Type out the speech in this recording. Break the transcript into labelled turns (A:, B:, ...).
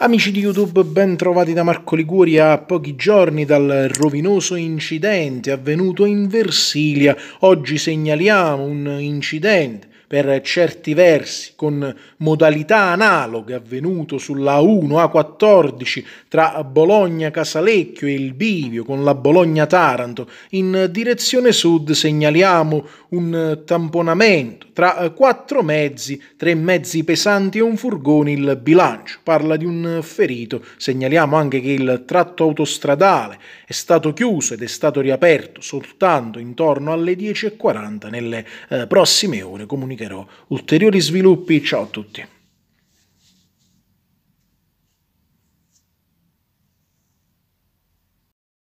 A: Amici di YouTube, ben trovati da Marco Liguori a pochi giorni dal rovinoso incidente avvenuto in Versilia. Oggi segnaliamo un incidente per certi versi con modalità analoghe avvenuto sulla 1 A14 tra Bologna Casalecchio e il Bivio con la Bologna Taranto. In direzione sud segnaliamo un tamponamento tra quattro mezzi, tre mezzi pesanti e un furgone il bilancio. Parla di un ferito. Segnaliamo anche che il tratto autostradale è stato chiuso ed è stato riaperto soltanto intorno alle 10.40 nelle eh, prossime ore comunicate comunicherò ulteriori sviluppi. Ciao a tutti.